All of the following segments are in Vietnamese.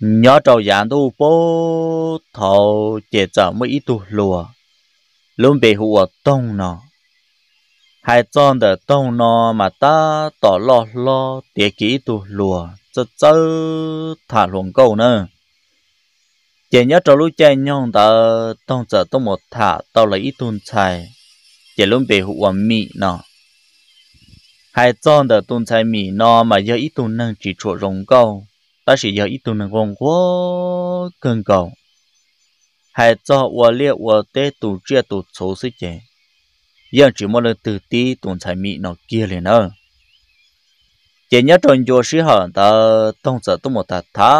nhớ trâu giàn tu bố thầu chế trở mới ít tu lùa luôn bị hùa tông nó hai con đỡ tông nó mà ta tỏ lo lo tía kỹ tu lùa cho chớ thả luồng câu nữa chế nhớ trâu lũ chạy nhong tờ tông trở tông một thả tao lấy ít tuôn chạy chế luôn bị hùa mị nó hai con đỡ tuôn chạy mị nó mà giờ ít tuôn nâng chỉ chỗ rồng câu ta chỉ giờ ít tuần là gồm quá cần cầu hay cho và liệu và tê tổ chia tụ số sức chế giờ chỉ một lần từ tí mi nó kia liền nữa chỉ nhớ trong chùa sĩ hở ta tông sợ tu một ta thá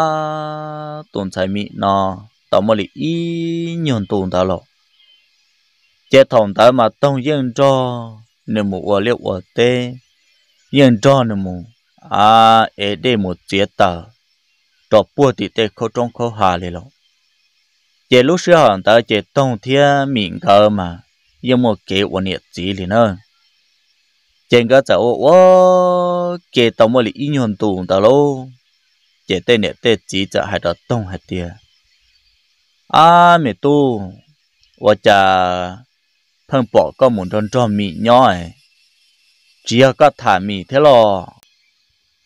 tuần 才 mỹ nó tao một lý ý nhon tuần ta lộ chỉ thòng ta mà tông dân cho nên một và liệu và tế, dân cho nên một à ế đê một chế tạo trò bùa thì tê khó trong khó hà lì lọ chế lúc xưa hẳn ta chế tông thiên miệng cơ mà nhưng mà kế ổn nhiệt gì lì nơ chế ngã chả ô ô kế tông mà lì ý nhuận tù ta lô chế tê nhiệt tê chỉ chả hai đó tông hạt tìa à mẹ tu và chả phân bỏ có muốn tròn tròn mị nhói chỉ có thả mị thế lò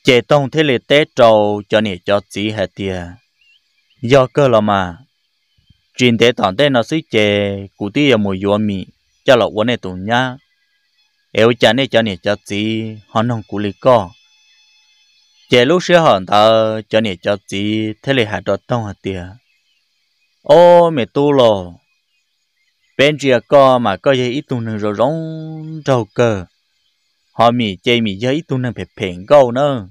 chế tông thế lệ tế trầu cho nỉ cho chỉ hạ tia do cơ là mà chuyện tế tỏn tế nó xí chế cụ tí ở mùi dùa mì cho lọ quán này tù nha eo chả nè cho nỉ cho chỉ họ nông cụ lì co chế lúc xưa hòn thờ cho nỉ cho chỉ thế lệ hạ đó tông hạ tia ô mẹ tu lò bên chia co mà coi dây ít tu nương rồi rong trâu cơ họ mì chơi mì dây tu nương phải phèn câu nữa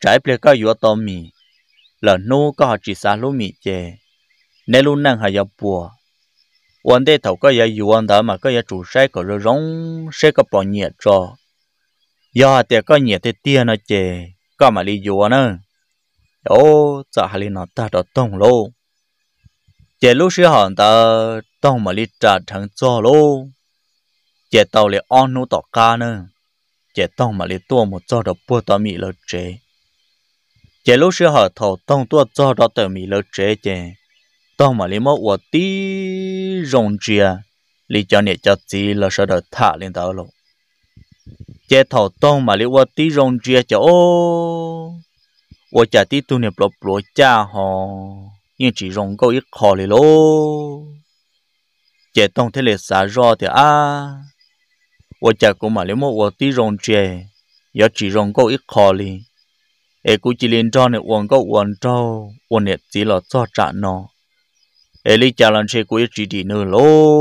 trái ple có yếu tố mì là nu có họ chỉ xa lú mì chè nên luôn năng họ yếu bùa quan đề thầu có yếu yếu đó mà có yếu chủ sai có rồi rong sẽ có bỏ nhiệt cho do thì có nhiệt thì tia nó chè có mà lý yếu nữa ô sợ hà lý nó ta đó tông lô chè lúc xưa họ ta tông mà lý trả thằng cho lô chè tàu lại on nu tỏ ca nữa chè tông mà lý tua một cho đó bùa tao mì lợt chế chế lúc xưa họ thầu tông tua cho đó tờ mì lỡ chế chế tông mà lấy mốt của tí rồng chia lý cho nè cho tí là sợ đợt thả lên tàu lộ chế thầu tông mà lấy của tí rồng chia cho ô của chả tí tu niệm lộp lỗ cha họ nhưng chỉ rồng câu ít khó lì lô chế tông thế lệ xả ro thì a của chả cũng mà lấy mốt của tí rồng chia giờ chỉ rồng câu ít khó lì ê cú chỉ liên cho này uống có uống cho uống này chỉ là cho trả nó ê lý cha lần xe cú chỉ đi nữa lô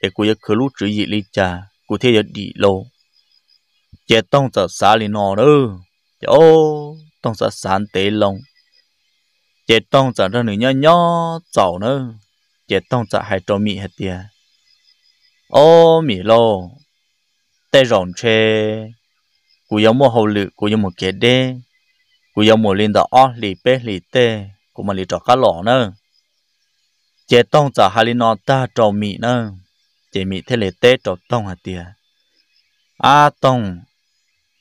ê cú giờ khử lúc chỉ gì lý cha cú thấy giờ đi lô chế tông sợ xa lý nó nữa chế ô tông sợ sản tế lòng chế tông sợ ra nữa nhỏ nhỏ chảo nữa chế tông sợ hai trò mi hết tiền à. ô mi lô tê rộng chê cú giống mua hậu lự cú giống mua kế đen cúi dòng mùa lên đó ó lì bê lì tê cú mà lì trọ cá lỏ nữa chế tông trả hà lì nọ ta trọ mì nữa chế mì thế lì tê trọ tông hà tìa à tông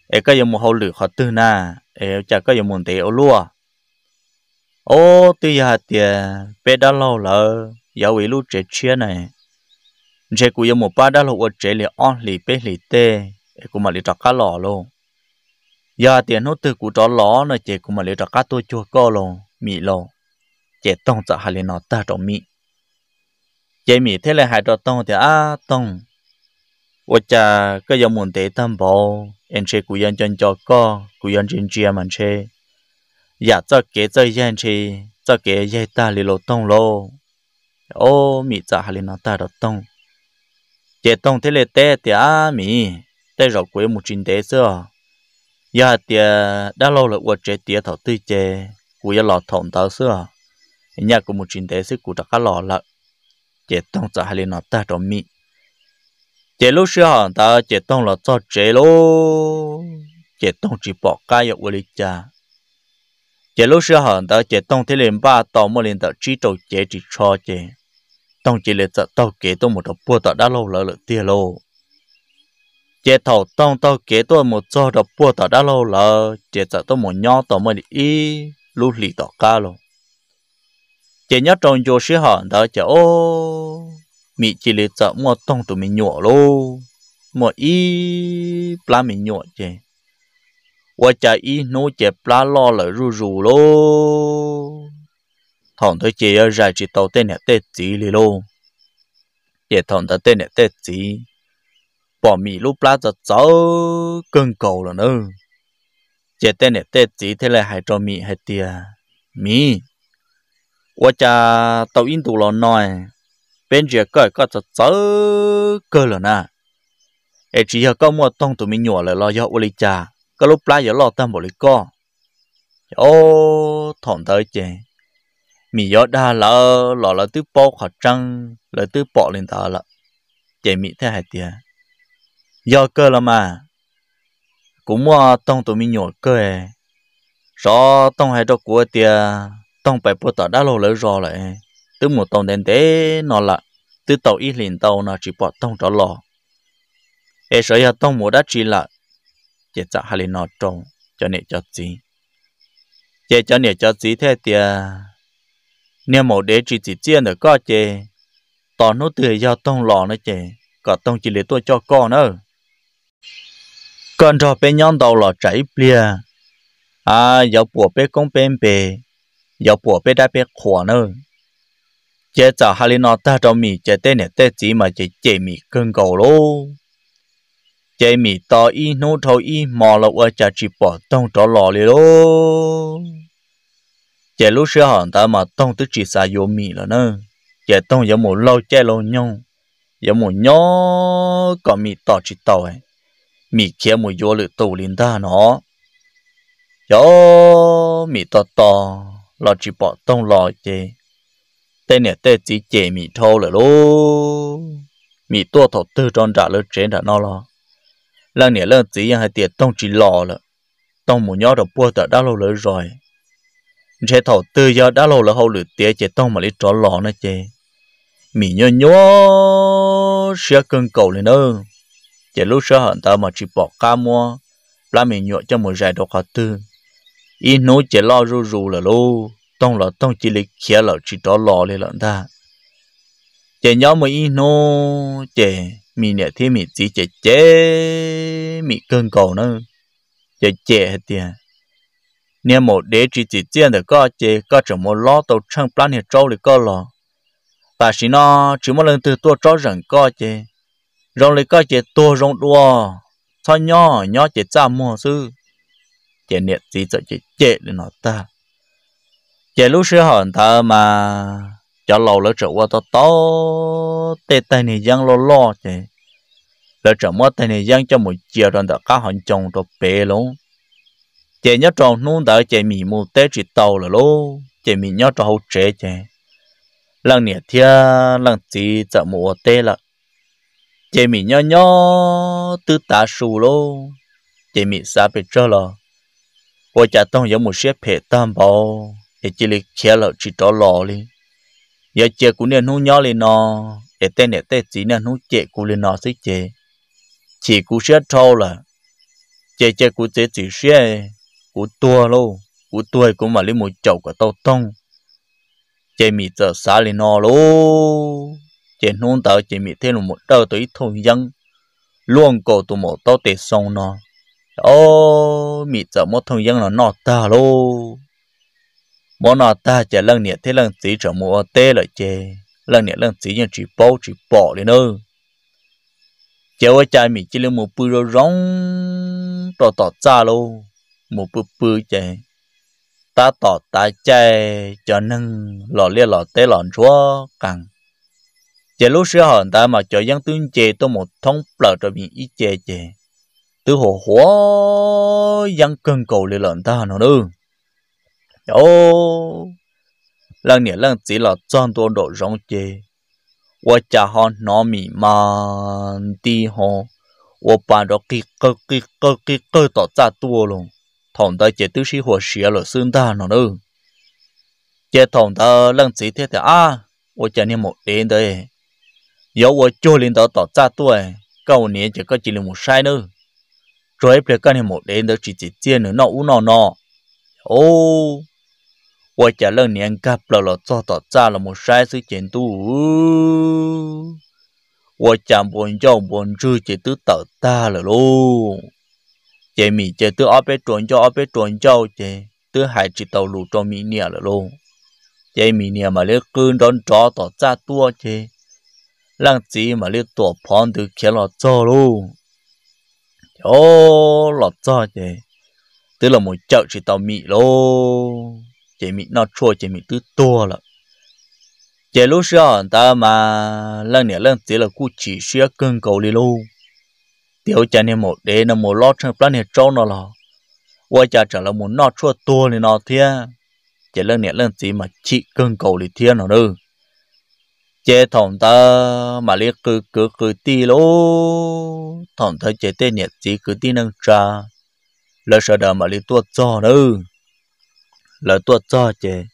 ê cái dòng mùa hậu lử khó na ê chả cái dòng mùa tê ô ô tư hà tìa bê đã lâu lỡ giáo chia này chế cú dòng mùa ba đã lâu ở trẻ lì o lì bê lì cá lỏ luôn giờ tiền hỗ trợ của trò ló nó chỉ cũng mà lấy trò cá tôi chua co lồ mì lồ chỉ tông sợ hai lên nó ta trò mì chỉ mì thế là hai trò tông thì à tông ủa cha cái dòng muốn tế tâm bộ em chơi của dân chân cho co của dân chân chia mà chơi giờ dạ, cho kế cho dân chơi cho kế dây ta lấy lô tông lô ô mì sợ hai lên ta trò tông chỉ tông thế là té thì á mì té rồi quế một trình tế xưa giờ dạ, tia đã lâu rồi quật chế tia thọ tư chế cũng giờ lọ thòng tao xưa nhà của một chuyện thế sức cũng đã cá lọ là chế tông trả hai nó ta trong mi chế lúc xưa họ ta chế tông là cho chế lô chế tông chỉ bỏ cái ở quật cha chế lúc xưa họ ta chế tông thế liền ba tàu mới liền tàu chỉ trâu chế chỉ cho chế tông chỉ là tàu kế tông một đầu bùa tàu đã lâu rồi tia lô chế thầu tông tao kế tôi một cho đập bùa tao đã lâu là chế tạo tôi một nhau tao mới đi lú lì tao ca luôn chế nhớ trong chỗ sĩ hòn đó chế ô mị chỉ lì tạo một tông tụi mình nhọ luôn một y plá mình nhọ chế và chả y nô chế plá lo là rù rù luôn thằng tôi chế ra chỉ tao tên là tên gì lì luôn chế thằng tao tên là tên gì bỏ mì lúc lá cho cháu cơn cầu là nữa chế tên này tên chỉ thế là hãy cho mì hãy tia mì quá cha tàu yên tù lò nói bên dưới cởi có cho cháu cơ là nè ấy chỉ có mua tông tụi mình nhỏ lại lo cho ô lý cha có lúc lá giờ lo tâm bộ lý co ô thọn tới chế mì gió đa là lò là tư bò khả trăng là tư bò lên thở là chế mì thế hãy tia giờ cơ là mà cũng mua ờ, tông tụi mình nhổ cơ ấy rõ tông hay cho của tia tông phải bút tỏ đã lâu lỡ rõ lại từ một tông đến thế nó là từ tàu ít liền tàu nó chỉ bỏ tông cho lò ê sợ giờ tông một đã chỉ là chỉ chả hay nó trông cho nên cho gì chỉ cho nên cho gì thế tia nếu một đế chỉ chỉ chia được có chê tỏ nó từ giờ tông lò nó chê có tông chỉ lấy tôi cho con nữa còn cho bé nhon đầu là chảy bia à dọc bùa bên công bên bề dọc bùa bé đã bé khỏa nữa chế cho hai linh nó ta cho mì chế tên này tên gì mà chế chế mì cơn cầu lô chế mì to y nô thâu y mò lậu ở chả chỉ bỏ tông cho lò lì lô chế lúc xưa hòn ta mà tông tức chỉ xài vô mì là nữa chế tông giống một lâu chế lô nhau giống một nhó có mì to chỉ tàu ấy mi kia mùi vô lự tù linh nó yo mi to to lo chỉ bỏ tông lò chê tên nè tê chỉ chê mi thô lợ lô mi tua thổ tư tròn trả lơ trên đã nó lo lần nè lần chỉ hay tiệt tông chỉ lò lợ tông mù nhó đồng bua tờ đã lâu lỡ rồi chế thổ tư do đã lâu lỡ hậu lử tía chế tông mà lý trò lò nó chê mi nhớ nhó sẽ cưng cầu lên đâu chỉ lúc sơ hận tao mà chỉ bỏ ca mua làm mình nhọ cho một giải độc khó tư ý nô chỉ lo rù rù là lô tông là tông chỉ lịch khía là chỉ đó lo lên lận ta chỉ nhớ mà ý nô chỉ mình nè thế mình chỉ chỉ chế mình cần cầu nữa chỉ chế hết tiền nè một đế chỉ chỉ tiền được có chế có chỉ một lo tàu trăng plan hiện trâu được có lo ta chỉ nó chỉ một lần từ tôi cho rằng có chế rong lấy cái chế to rong đua sao nhỏ nhỏ chế cha mua sư chế niệm gì sợ chế chế lên nó ta chế lúc xưa hòn ta mà cho lâu lỡ trở qua to to tê tay này giang lo lo chế lỡ trở mất tay này giang cho một chiều rồi đã cá hòn chồng đồ bé luôn chế nhớ trồng nung đã chế mì mù tê chỉ tàu là lô chế mì nhớ cho hậu chế chế lần nè thia lần gì sợ mùa tê là chị mình nhỏ nhỏ tư ta sù lô chị mình xa bị trơ lò bố cha tông giống một xếp hệ tam bò để chỉ lịch kia lợ chỉ đó lò đi giờ chị cũng nên hú nhỏ lên nó để tên để tên chỉ nên hú chị cũng lên nó xí chị chỉ cũng xếp trâu là chị chị cũng chỉ chỉ xếp cũng tua lô cũng tua cũng mà lấy một chậu cả tàu tông chị mình giờ xa lên nó lô chỉ nôn tao chỉ mi thế là một đầu tới thôi dân luôn cổ tụ một tao tệ xong nó ô mi sợ một thôi dân là nó ta lô món nó ta chỉ lần nè thế lần chỉ trở mùa tê lại chê lần nè lần chỉ nhưng chỉ bao chỉ bỏ đi nữa chéo ở trái mi chỉ là một bự rồi rong tỏ tỏ xa lô một bự bự chê ta tỏ ta chê cho nâng lọ lia lọ tê lò chúa càng chế lúc xưa họ ta mà cho dân tương chế tôi một thông lợ cho mình ít chế chế từ hồ hóa dân cần cầu lên lần ta nó đâu ô lần nữa lần chỉ là chọn tôi độ rong à, đây. 有我就领导到扎对，cầu 年就 có chỉ là một sai nữa. Rồi bây giờ này một đến đó chỉ chỉ tiền nữa nó u nó nó. Ô, tôi trả lời niên gặp là cho tỏ ra là một sai sự chuyện tu. Tôi chẳng buồn cho chỉ tứ tỏ ta là lô. Chỉ mình chỉ tứ ở bên trốn cho ở bên trốn cho chỉ tứ hai chỉ tàu lù cho mình nhà là lô. Chỉ mình mà lấy cơn đón chó tỏ ra tua lăng chỉ mà liêu tổ phong từ kia lọ cho luôn cho lọ cho thế tức là một chợ chỉ tàu mì lô chỉ mì nó chua chỉ mì tứ to là chỉ lúc xưa ta mà lăng nè lăng chỉ là cú chỉ xưa cơn cầu đi luôn tiểu cha nè một đế nó một lót trong plan nè trâu nó là qua cha trở là một nó chua to này nó thế chỉ lăng nè lăng chỉ mà chỉ cơn cầu đi thiên nó nữa chế thòng ta mà liếc cứ cứ cứ ti lô thòng ta chế tên nhiệt chỉ cứ ti nâng trà lỡ sợ đờ mà liếc tuột cho nữa lỡ tuột cho chế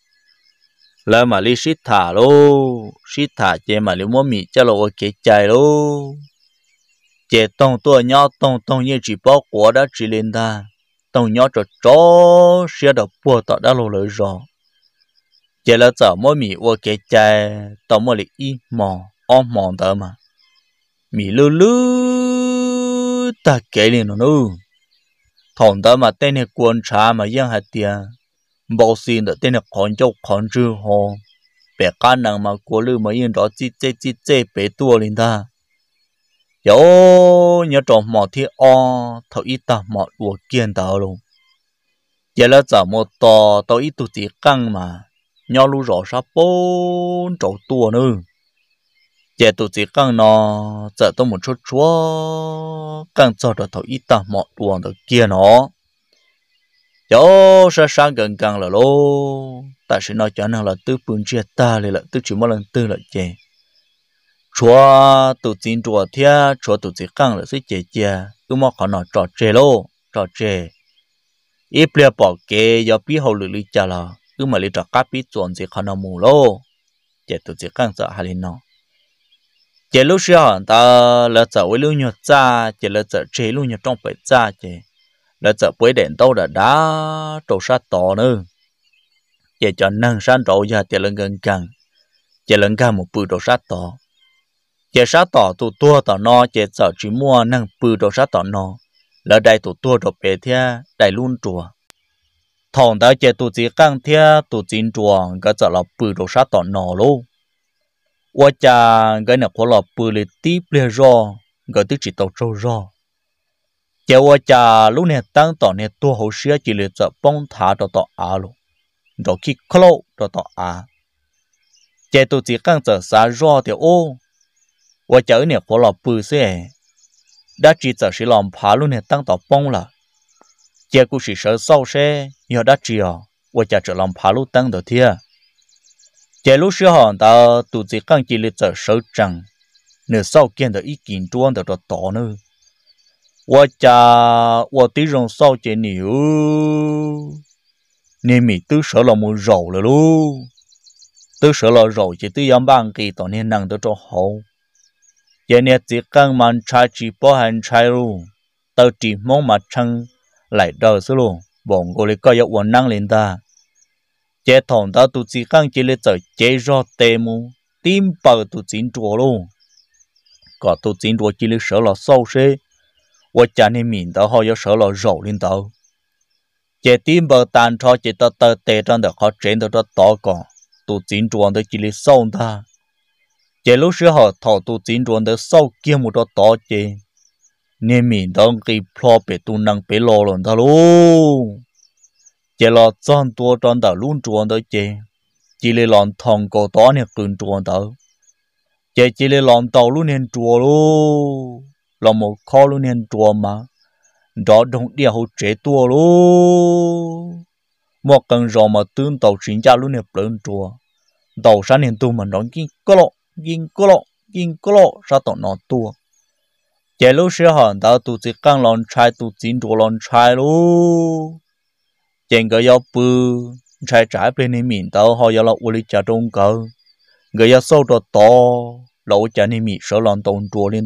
lỡ mà liếc xít thả lô xít thả chế mà liếc muốn mì cho lô cái chạy lô chế tông tua nhau tông tông như chỉ bó quả đã chỉ lên ta tông nhau cho chó xe đập bùa tọt đã lô lỡ rồi giờ là giờ mỗi mì ô cái chai tao mỗi lịch y mò ôm mò tao mà mì lu lu, ta kê liền nó nu thằng tao mà tên này quân trà mà yên hạt tiền bao xin được tên này còn châu còn chưa hồ bé cá năng mà cố lư mà yên đó chi chê chi chê bé tua lên ta yo nhớ trộm mò thì o thầu ít ta mò đùa kiên tao luôn giờ là giờ một tò tao ít tụt chỉ căng mà nhỏ lú rõ sa bốn trâu tua nữa giờ tụi chỉ cần nó giờ tôi một chút chúa cần cho được thầu ít ta mọ tuồng được kia nó chỗ sa sang gần càng là lô ta sẽ nói cho nó là tư phương chia ta lại là tư chỉ một lần tư là chè chúa tụi chính chúa thia chúa tụi chỉ cần là sẽ chè chè cứ mọ khó nó trò chè lô trò chè ít bia bọ kê do bí hậu lưỡi chả là cứ mà lấy trọ copy chuẩn gì khó nó mù lô chế tụ chỉ cần sợ hà linh nó chế lúc xưa ta là sợ với lưu nhột ra chế là sợ chế lưu nhột trong phải ra chế là sợ bối đèn tàu đã đá trổ sát tỏ nữa chế cho năng san trổ ra chế lần gần gần chế lần gần một bự trổ sát tỏ, chế sát tỏ tụ tua tỏ nó chế sợ chỉ mua năng bự trổ sát tỏ nó là đại tụ tua trổ bể thia đại luôn chùa thằng ta chơi tụi chỉ căng thia tụi chín chuồng cái giờ là bự đồ sát tọt nọ luôn qua cha cái này khổ là bự lì tí bia ro cái thứ chỉ tàu trâu ro chơi qua cha lúc này tăng tọt này tua hậu xia chỉ lì giờ bông thả tọt tọt à luôn rồi khi khâu tọt tọt à chơi tụi chỉ căng giờ sa ro thì ô qua chơi này khổ là bự xe đã chỉ giờ sỉ lòng phá luôn này tăng tọt bông là giờ cũng chỉ sợ sâu xe nhờ đã chiều và chả trở lòng phá tăng đầu thia giờ lúc xưa họ ta tụ chỉ căng chỉ lịch trở sợ nửa sau kiến được ý kiến tuôn được đó to nữa và chả và tí rồng sau chế nhiều nên mình tư sợ là muốn rầu rồi luôn tư sợ là rầu chỉ tư yếm bang kỳ tao nên năng được cho hậu giờ nè chỉ căng mang trai chỉ bỏ hành trai luôn tao chỉ mong mà chăng lại đời số luôn bọn cô lấy coi yếu quần năng lên ta chế thòng ta tu chỉ khăng chỉ lấy trở chế do tê mu tim bờ tu chín chùa luôn có tu chín chùa chỉ lấy sợ là sâu xê và cha nên mình ta họ yếu sợ là rầu lên tao chế tim bờ tàn cho chế ta tơ tê trong đó khó trên đó đó còn tu chín chùa đó chỉ lấy sâu ta chế lúc xưa họ thọ tu chín chùa đó sâu kia một đó to chế nên mình đang cái lo bể tu năng bể lo luôn ta luôn chỉ là trong tua trong đầu luôn chuồn tới chỉ chỉ là lòng thòng cổ đó nè cường chuồn tới chỉ chỉ là lòng tàu luôn hẹn chuồn luôn lòng một kho luôn hẹn chuồn mà đó đồng địa hậu chế tua luôn mà cần rồi mà tương tàu sinh ra luôn hẹn lớn chuồn tàu sáng hẹn tu mà nói kinh có lọ, kinh có lọ, kinh có lọ ra tàu nó tua chạy lúc xưa hòn tao tụt chỉ căng lon trai tụt chỉ đồ lon trai lu chạy cái yếu trái bên này mình tao họ yếu là u lý người yếu sâu đồ to lẩu chả này mình sợ lon tông đồ lên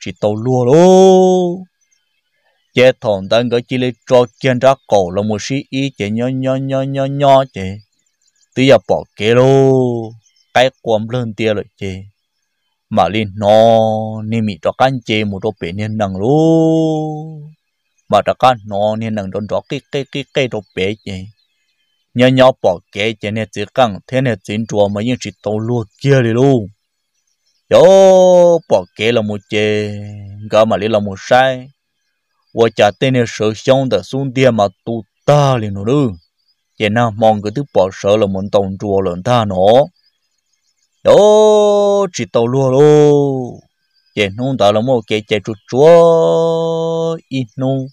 chỉ tao lua lu chạy thằng tao cái chỉ lấy cho kiên ra cổ là một sĩ ý chạy nhỏ nhỏ nhỏ nhỏ nhỏ chạy bỏ kế lu cái quầm lên tia rồi chạy mà lên nó nên mì cho can chế một đồ bể nên đằng lú mà cho can nó nên đằng đón đó cái cái cái cái đồ bể chê nhớ nhớ bỏ kế chê nên chỉ căng thế nên chính chùa mà những chỉ tàu lúa kia đi luôn yo bỏ kế là một chế gà mà lấy là một sai và chả tên là sở xong đã xuống địa mà tụ ta liền nó đương chê nào mong cái thứ bỏ sở là muốn tàu chùa lần ta nó đó chỉ tàu lúa lô chế nung đó là một cái chế chuột chúa ít nung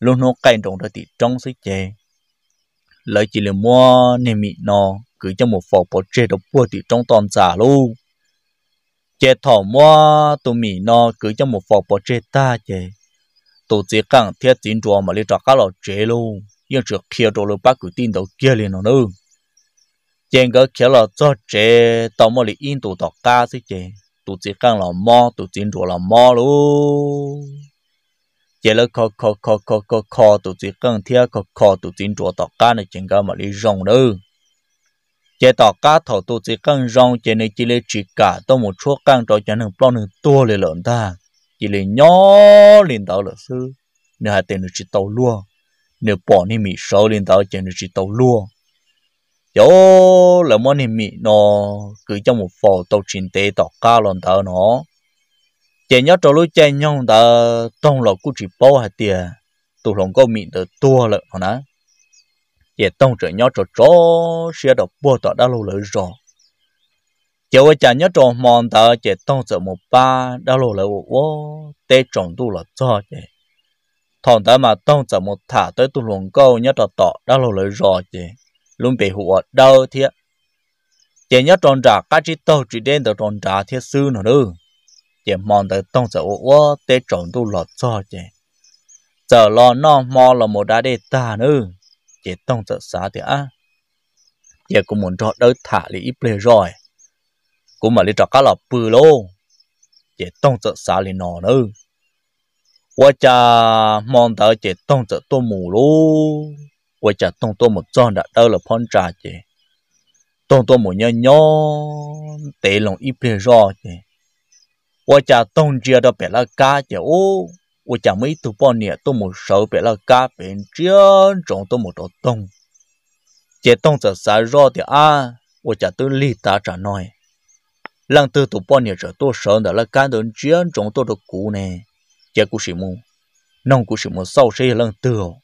luôn nó cay trong đó thì trong sức chế lợi chỉ là mua nên mị nó cứ cho một phò bỏ chế đó bùa thì trong toàn giả luôn chế thỏ mua tô mị nó cứ cho một phò bỏ chế ta chế tụ chế càng thiết chính chúa mà lấy trả cá lọ chế luôn nhưng trước kia đồ lô bác cứ tin đầu kia liền nó nữa chèn cái kiểu là cho trẻ tao mà đi in tụ tao cá thế chè tụ chỉ căng là mò tụ chỉ đồ là mò luôn chè là co co co co co co tụ chỉ căng thia co co tụ chỉ đồ tao cá này chèn cái mà đi rong nữa chè tao cá thầu tụ chỉ căng rong chè này chỉ là chỉ cả tao một chỗ căng cho chèn hàng bao nhiêu tua lên lợn ta chỉ là nhỏ lên tao là sư nếu hai tên nó chỉ tao luôn, nếu bỏ nè mì sâu lên tao chèn nó chỉ tao luôn yo là món hình mì nó cứ trong một phò tàu chuyển tế tỏ ca lần tờ nó chạy nhát trâu lối chạy nhông tờ tông lọ cú chỉ bao hạt tiền tụ lòng câu mì tờ tua lợ nó ná chè tông trở nhát trâu chó xe đọc bùa tỏ đã lâu lỡ rồi chè ơi chạy nhát trâu mòn tờ chạy tông trở một ba đã lâu lỡ ô tê trồng tu lọ cho chè thằng ta mà tông trở một thả tới tụ lòng câu nhát trò tỏ đã lâu lỡ rồi chạy luôn bị hụt đau thiệt chỉ nhớ tròn trả cá chỉ tàu chỉ đen tàu tròn trả thiết sư nữa nữa chỉ mong tới tông sở ô tê tròn tu lọt cho chỉ giờ lo nó mò là một đá đê ta nữa chỉ tông sở xá thì á chỉ cũng muốn cho đỡ thả lý ít lệ rồi cũng mà lý trả cá là bự lô chỉ tông sở xá lý nó nữa quá cha mong tới chỉ tông sở tô mù lô 我讲动作么装的到了碰炸的，动作么 nhỏ nhỏ để lòng ít biết rõ de. 我讲动作到别了家的哦，我讲每都半年都没收别了家边这种都没得动，这动作啥 rõ 的啊？我讲都立大着呢，让都都半年这都收的了，干的这种都得苦呢，这故事么？弄故事么？少些人得哦。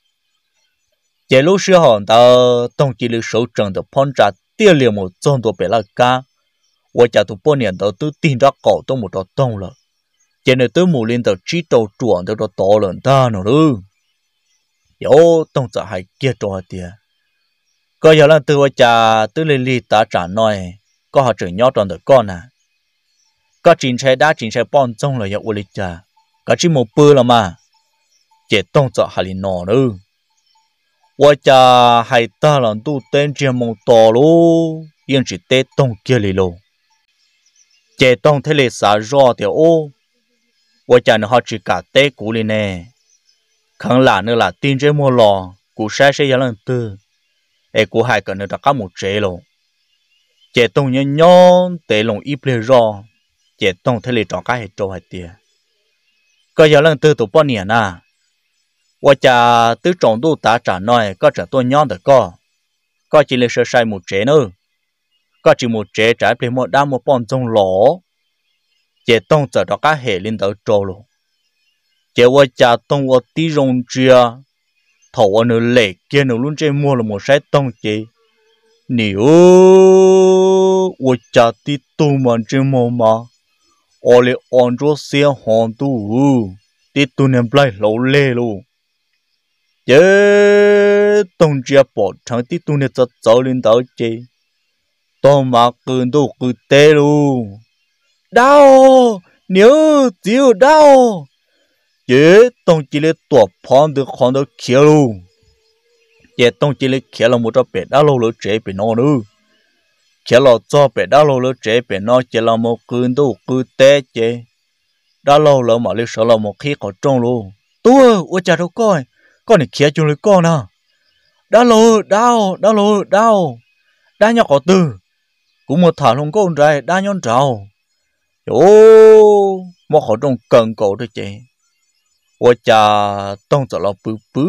chế lúc xưa họ ta tổng chỉ số trận được phong trà tiêu liệu một trong tổ bể là ca và trả thủ bốn 年都都盯着搞到 một đó đông rồi chế tôi muốn lên đầu chỉ đầu chuẩn đầu đó to lớn ta nữa luôn yếu tổng trả hay kia cho có yếu là tôi và tôi lên lì ta trả có họ trưởng nhỏ tròn được con có chính xe đã chính xe bọn trong là có chỉ một bữa mà chế tổng trả hay nó nữa 我家还大人都等着梦到喽，因是得动这里喽。这动这里啥热的哦？我家那好只搞得鼓里呢，看哪呢啦，盯着么咯，古晒晒也能得，哎，古还跟那大家么这喽。这动人人得弄一不热，这动这里大家还做还的，个也能得多半年呐、啊。我家 từ trong đô ta trả nói có trả tôi nhon được co có chỉ là sơ sai một chế nữa có chỉ một chế trả về một đam một bọn trong lỗ chế tông trở đó cá hệ lên đầu trâu luôn chế 我家东我地种植头我那累见了论这摸了没晒东西牛我家的东门这么嘛我来按照先行度，地都能来老累了。chế tông chia bỏ chẳng tí tu nè cho cháu lên đầu chế tông mà cứ đâu cứ tê lu đau nếu chịu đau chế tông chỉ lấy tổ phong được khoan được kia lu chế tông chỉ lấy kia là một trong bảy đau lâu lâu chế bị nó nữa chế là cho bảy đau lâu lâu chế bị nó chế là một cứ đâu cứ tê chế đau lâu lâu mà lấy sợ là một khi có trông lu tua ôi chà đâu coi con này kia chung lưới con nào đã lô đau đã lô đau đã nhỏ có từ cũng một thả lông con trai đã nhon trào ô một họ trong cần cổ thôi chị ô cha tông cho lo bự bự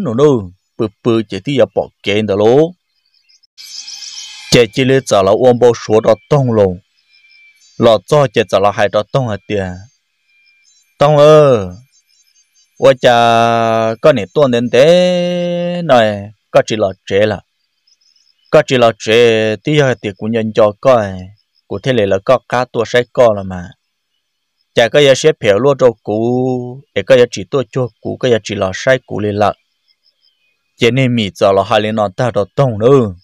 nó đâu bự bự chị thì giờ bỏ kẹn đó lô chị chỉ lấy cho là ôm bao số đó tông lô lọ cho chị cho là hai đó tông hạt à tiền tông ơi 我家过年多年的那个只老这了，个只老这底下的工人家个，cụ thể là có cá tua sai co là mà chả có giá xếp hiểu luôn cho cũ để có chỉ tua cho cũ có chỉ là sai cũ lên lợ chỉ nên mì giờ là hai lên nó ta đó nữa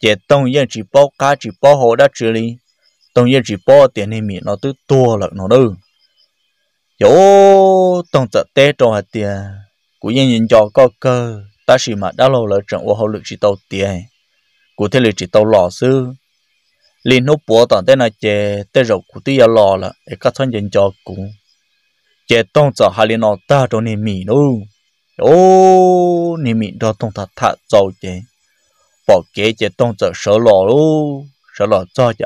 chỉ tông yên chỉ bao cá chỉ bao hồ đã xử lý tông chỉ bao tiền nên mì nó tứ tua lợ nó đâu yo tông tật té cho hạt tiền cú yên nhìn cho có cơ ta chỉ mà đã lâu là trận ô hậu lực chỉ tàu tiền cú thế lực chỉ tàu lò sư liên nốt bùa tận tên là chè tê rậu cú tí giờ lò là để các thân nhìn cho cú chè tông tật hai liên nó ta cho nên mì nô yo nên mì đó tông tật thả dầu chè bỏ kế chè tông tật sợ lò lô sợ lò cho chả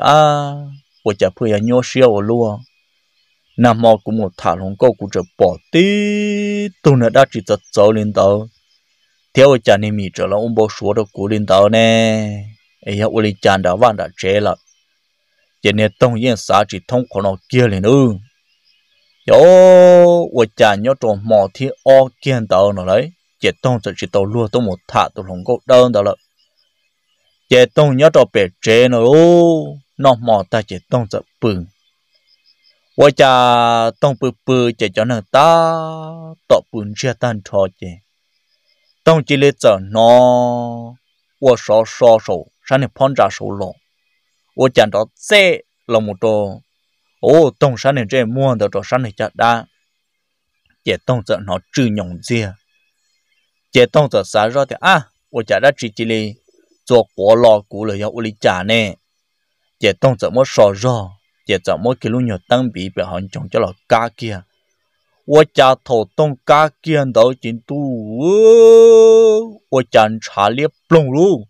bộ chả phơi à nhau siêu à luôn nà mò cũng một thả lồng câu cũng trở bỏ tí tôi nữa đã chỉ tật cháu lên tàu theo cha nên mì trở là ông bố số đó của lên tàu nè ấy ya uli cha đã van đã chết là giờ này tông yên xã chỉ thông khổ nó kia lên ư yo ôi cha nhớ trong mò thì o kiên tàu nó đấy giờ tông chỉ tàu lúa tôi một thả tu lồng câu đơn tàu là giờ tông nhớ trong bể chết nó nó mò ta giờ tông chỉ bừng 我家东不不就叫能打，打不接单超的，东这里走呢，我少少手，上你碰着手了，我讲到这那么多，哦，东上你这摸得着上你家单，这东子 nó 只用这，这东子啥热的啊？我家的这这里做过老古了要屋里家呢，这东子么少热。chế cho mỗi cái lúc nhỏ tăng bị bị hắn chọn cho là cá kia 我家头东家见到进度，我家查理不路，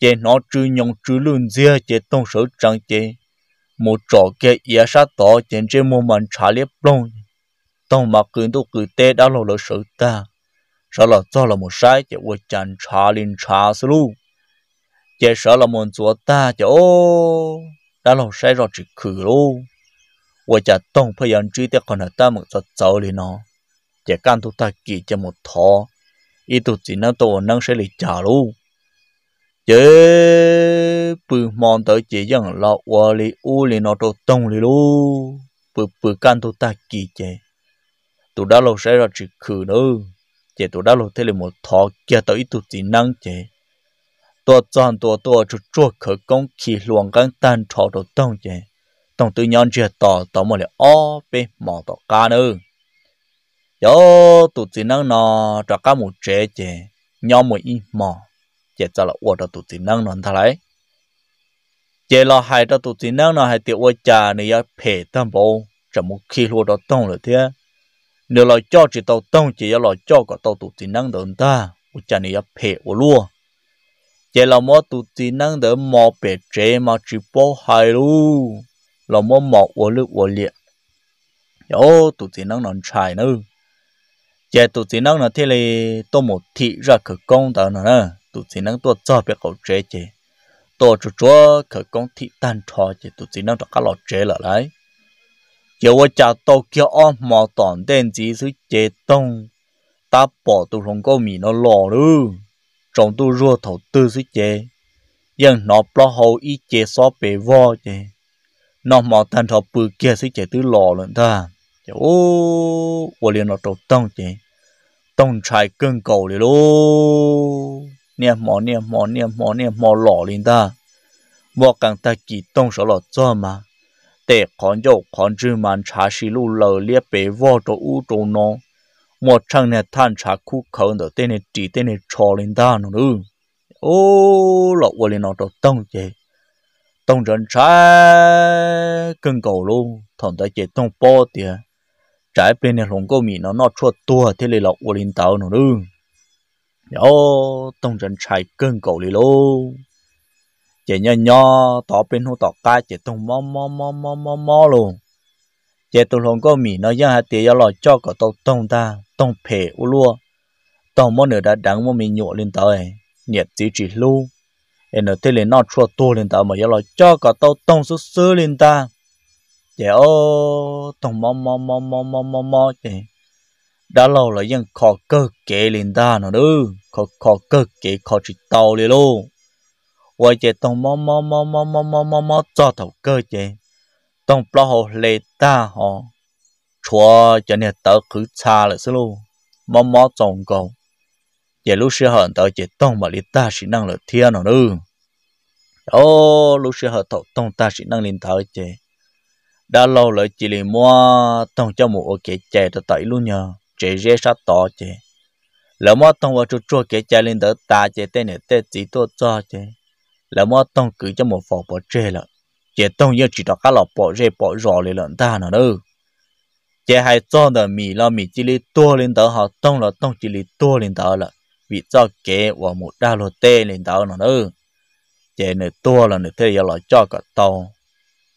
见那只羊只轮子见动手张见，莫找个也啥道见这莫们查理不，东嘛跟都跟带到了了手的，少了早了莫晒见我家查理查死路，见少了莫做大见哦。đã lâu say rồi chỉ khử lô và chả tông phải nhận trí tiếc còn ta một giọt dầu lên nó chả can thu ta kỳ cho một thọ ý tụt chỉ năng tổ năng sẽ lì trả lô chế bự mong tới chỉ rằng lọ và lì u lì nó tổ tông lì lô bự bự can thu ta kỳ chế tụi đã lâu say rồi chỉ khử nữa chế tụi đã lâu thế là một thọ kia tới ý tụt chỉ năng chế ตัวจอนตัวตัวจุดจุดขก้องขี่หลวงกันตันชอดต้องเจต้องตัวย้อนเจียต่อต่อมาเลยอ้อเป็นหมอต่อการเออโยตุจีนังนอจากก้าหมูเจเจย้อมหมูอีหมอเจจะละอวดตุจีนังนอนทลายเจเราหายตุจีนังนอนหายเตียวจาเนี่ยเพ่ตั้มโบจะมุขี่หลวงต้องเลยเถอะเดี๋ยวเราจ่อจีตัวต้องเจเราจ่อกับตัวตุจีนังเดินตาอุจาเนี่ยเพ่อลัว giờ là mò tụ tí năng đỡ mò bể chế mà chỉ bó hài lu là mò mò ổ lực ổ liệt yo dạ tụ tí năng nón trái nữa giờ dạ, tụ tí năng là thế là tôi một thị ra khởi công đó nữa tụ tí năng tôi cho biết cậu chế chế tôi chú chúa khởi công thị tan trò chế tụ tí năng cho các lọ dạ chế lại đấy chế tôi chả tôi kia ôm mò tòn tên gì sự chế tông ta bỏ tụ không có mì nó lò luôn จงตู้รัวถตื้อสิเจยังนอปลาหูอีเจซอเปวอเจนอหมอทันทอปือเกียสิเจตื้อหล่อเลยท่าเจ้าโอ้วัวเลี้ยนนอตต้องเจ ต้องใช้เกินเก่าเลยลูกเนี่ยหมอเนี่ยหมอเนี่ยหมอเนี่ยหมอหล่อเลยท่าบอกกันตะกี้ต้องสลอดจ้อมาแต่ขอนยกขอนจื้อมันชาชิลูเลยเลี้ยเปวอตัวอู้ตัวน้อง một trang này than trả khu khẩu đó tên này chỉ tên này trò lên ta nó nữa ô lọ qua lên nó đó tông chế tông trần trái cưng cầu luôn thằng ta chế tông po tiền trái bên này lồng câu mì nó nó chua tua thế là lọ qua lên tàu nó nữa ô tông trần trái cưng cầu đi luôn chế nhỏ nhỏ tỏ bên hô tỏ ca chế tông mò mò mò mò mò mò luôn chế tụ lòng có mì nó dân hạt tiền lo cho có tàu tông ta tông phê u lúa tông món nửa đã đắng mà mì nhổ lên tới ấy nhiệt chỉ chỉ lu em nó thế lên nó chua tua lên tới mà lo cho có tàu tông số sơ lên ta chế ô tông mò mò mò mò mò mò mò chế đã lâu rồi dân khó cơ kế lên ta nó đứ khó khó cơ kế khó chỉ tàu liền luôn vậy chế tông mò mò mò mò mò mò mò cho tàu cơ chế tông plo hồ lê ta họ chúa cho nên tớ cứ xa là xí lô mò mò trồng cầu giờ lúc xưa hận tớ chỉ tông mà lê ta sĩ năng là thiên nó nữa ô lúc xưa hận tông ta sĩ năng lên tớ chỉ đã lâu lại chỉ lì mua tông cho một cái chè tớ tẩy luôn nhờ chế dễ sát tỏ chế lỡ mò tông vào chỗ chỗ cái chè lên tớ ta chế tên này tên chỉ tôi cho chế lỡ mò tông cứ cho một phòng bỏ chế lại chế tông yêu chỉ đó các lọ bỏ rễ bỏ rò lên lợn ta nữa đâu chế hay cho nó mì lo mì chỉ li tua lên tờ họ tông là tông chỉ li tua lên tờ là vì cho kế và một đa lô tê lên tờ nữa đâu chế nửa tua là nửa thế giờ là cho cả tàu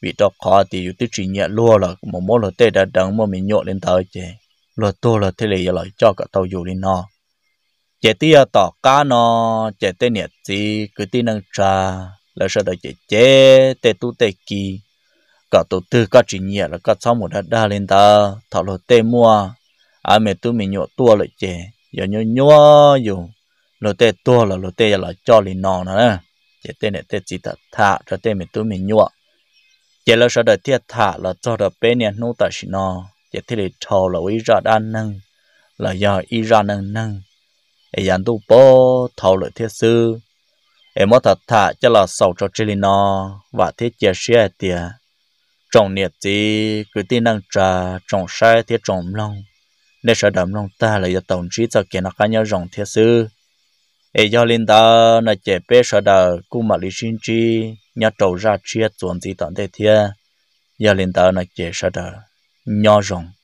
vì cho khó thì yêu tiêu chỉ nhẹ lua là một mối lô tê đã đắng mà mình nhộn lên tờ chế lô tua là thế này giờ là cho cả tàu dù lên nó chế tia tỏ cá nó chế tê nhiệt gì cứ tin năng trà là sợ đợi chế chế tê tu tê kỳ cả tổ tư các chỉ nhẹ là cả sau một hạt đa lên ta thảo luận tê mua à mẹ tu mình nhọ tua lại chế giờ nhọ nhọ dù lộ tê tua là lộ tê là cho lên nọ nữa chế tê này tê chỉ ta thả cho tê mẹ tu mình nhọ chế là sợ đợi tiệt thả là cho được bé nè nô ta chỉ nọ chế thế này thầu là ý ra đa năng là do ý ra năng năng ai dàn tu bó thầu lợi thiết sư em mất thật thà cho là sầu cho chili nó và thiết chia sẻ tiền trong nhiệt gì cứ tin năng trà trong sai thiết trong lòng nên sợ đậm lòng ta là do tổng trí cho kiện là cá nhau rộng thiết sư e do linh ta là chế bé sợ đờ cũng mà lý sinh chi nhà trầu ra chia chuẩn gì tận thế thiên do linh ta là chế sợ đờ nhỏ rộng